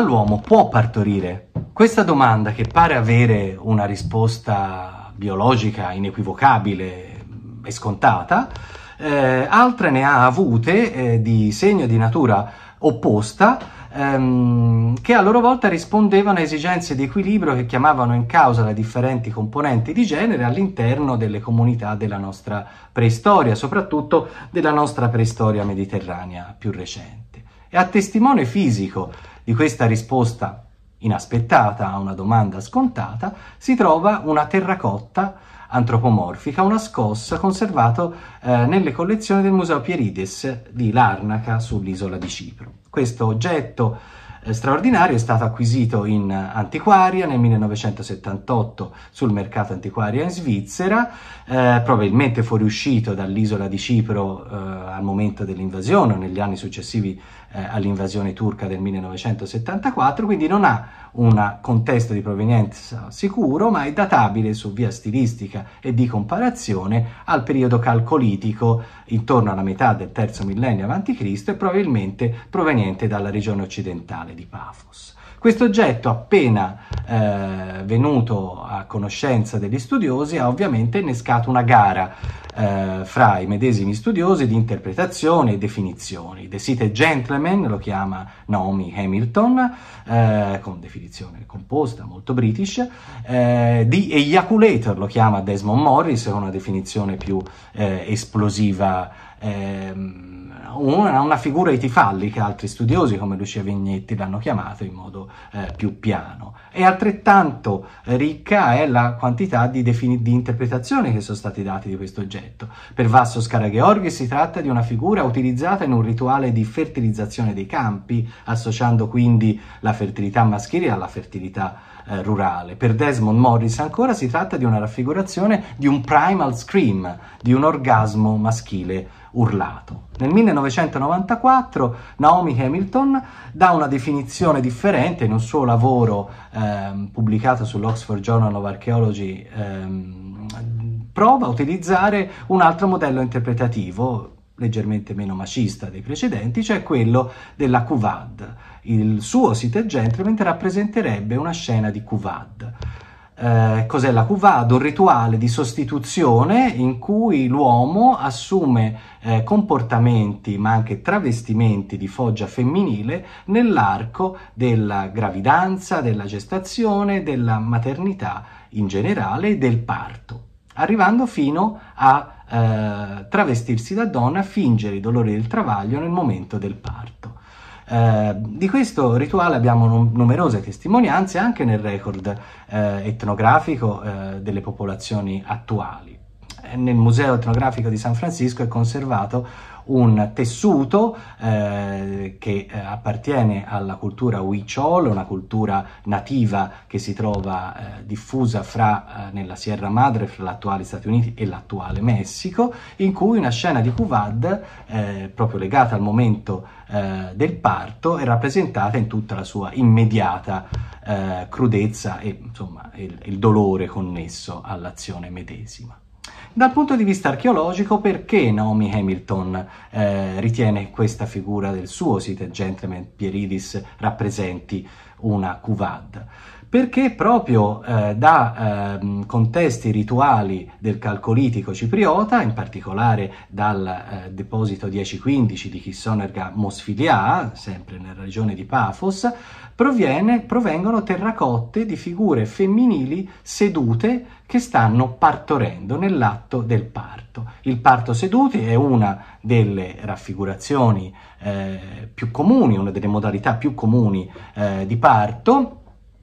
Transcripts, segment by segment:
l'uomo può partorire? Questa domanda che pare avere una risposta biologica inequivocabile e scontata, eh, altre ne ha avute eh, di segno di natura opposta ehm, che a loro volta rispondevano a esigenze di equilibrio che chiamavano in causa le differenti componenti di genere all'interno delle comunità della nostra preistoria, soprattutto della nostra preistoria mediterranea più recente. E a testimone fisico di questa risposta inaspettata a una domanda scontata si trova una terracotta antropomorfica, una scossa conservata eh, nelle collezioni del Museo Pierides di Larnaca sull'isola di Cipro. Questo oggetto eh, straordinario è stato acquisito in antiquaria nel 1978 sul mercato antiquaria in Svizzera, eh, probabilmente fuoriuscito dall'isola di Cipro eh, al momento dell'invasione o negli anni successivi eh, all'invasione turca del 1974, quindi non ha un contesto di provenienza sicuro, ma è databile su via stilistica e di comparazione al periodo calcolitico intorno alla metà del terzo millennio a.C. e probabilmente proveniente dalla regione occidentale di Paphos. Questo oggetto, appena eh, venuto a conoscenza degli studiosi, ha ovviamente innescato una gara eh, fra i medesimi studiosi di interpretazione e definizioni. The Site Gentleman Man lo chiama Naomi Hamilton, eh, con definizione composta, molto british, eh, di Eiaculator lo chiama Desmond Morris, con una definizione più eh, esplosiva Ehm, una, una figura itifallica, altri studiosi come Lucia Vignetti l'hanno chiamato in modo eh, più piano. E altrettanto ricca è la quantità di, defini- di interpretazioni che sono stati dati di questo oggetto. Per Vasso Scaragheorghi si tratta di una figura utilizzata in un rituale di fertilizzazione dei campi, associando quindi la fertilità maschile alla fertilità eh, rurale. Per Desmond Morris ancora si tratta di una raffigurazione di un primal scream, di un orgasmo maschile urlato. Nel 1994 Naomi Hamilton dà una definizione differente in un suo lavoro ehm, pubblicato sull'Oxford Journal of Archaeology. Ehm, prova a utilizzare un altro modello interpretativo leggermente meno macista dei precedenti, cioè quello della Cuvad. Il suo site gentleman rappresenterebbe una scena di Cuvad. Eh, cos'è la cuvada, un rituale di sostituzione in cui l'uomo assume eh, comportamenti ma anche travestimenti di foggia femminile nell'arco della gravidanza, della gestazione, della maternità in generale e del parto, arrivando fino a eh, travestirsi da donna, fingere i dolori del travaglio nel momento del parto. Eh, di questo rituale abbiamo no- numerose testimonianze anche nel record eh, etnografico eh, delle popolazioni attuali nel Museo etnografico di San Francisco è conservato un tessuto eh, che eh, appartiene alla cultura Huichol, una cultura nativa che si trova eh, diffusa fra, eh, nella Sierra Madre, fra l'attuale Stati Uniti e l'attuale Messico, in cui una scena di Cuvad, eh, proprio legata al momento eh, del parto, è rappresentata in tutta la sua immediata crudezza e insomma, il, il dolore connesso all'azione medesima. Dal punto di vista archeologico, perché Naomi Hamilton eh, ritiene questa figura del suo site gentleman Pieridis rappresenti una cuvad? perché proprio eh, da eh, contesti rituali del calcolitico cipriota, in particolare dal eh, deposito 1015 di Chissonerga Mosfilia, sempre nella regione di Paphos, provengono terracotte di figure femminili sedute che stanno partorendo nell'atto del parto. Il parto seduti è una delle raffigurazioni eh, più comuni, una delle modalità più comuni eh, di parto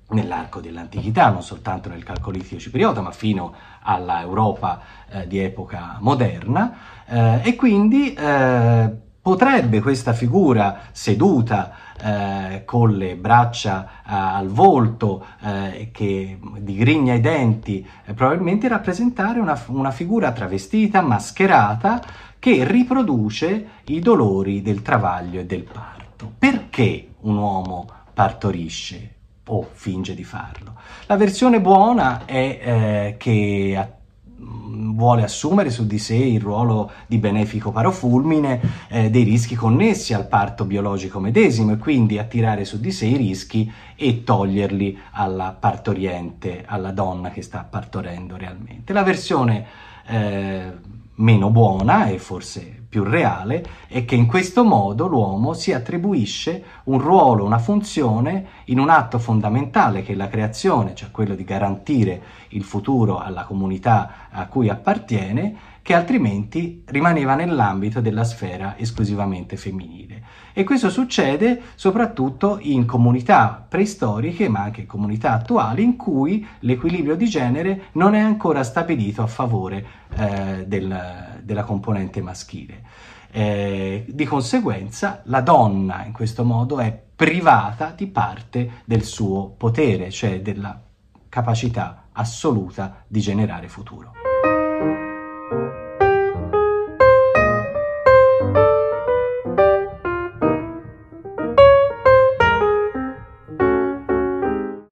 nell'arco dell'antichità, non soltanto nel calcolitico cipriota, ma fino all'Europa eh, di epoca moderna, eh, e quindi eh, potrebbe questa figura seduta eh, con le braccia eh, al volto eh, che digrigna i denti eh, probabilmente rappresentare una, una figura travestita, mascherata che riproduce i dolori del travaglio e del parto. Perché un uomo partorisce o finge di farlo? La versione buona è eh, che attiene vuole assumere su di sé il ruolo di benefico parofulmine eh, dei rischi connessi al parto biologico medesimo e quindi attirare su di sé i rischi e toglierli alla partoriente, alla donna che sta partorendo realmente. La versione eh, meno buona e forse più reale è che in questo modo l'uomo si attribuisce un ruolo, una funzione in un atto fondamentale che è la creazione, cioè quello di garantire il futuro alla comunità a cui appartiene che altrimenti rimaneva nell'ambito della sfera esclusivamente femminile. E questo succede soprattutto in comunità preistoriche, ma anche comunità attuali, in cui l'equilibrio di genere non è ancora stabilito a favore eh, del, della componente maschile. Eh, di conseguenza la donna in questo modo è privata di parte del suo potere, cioè della capacità assoluta di generare futuro. Thank you.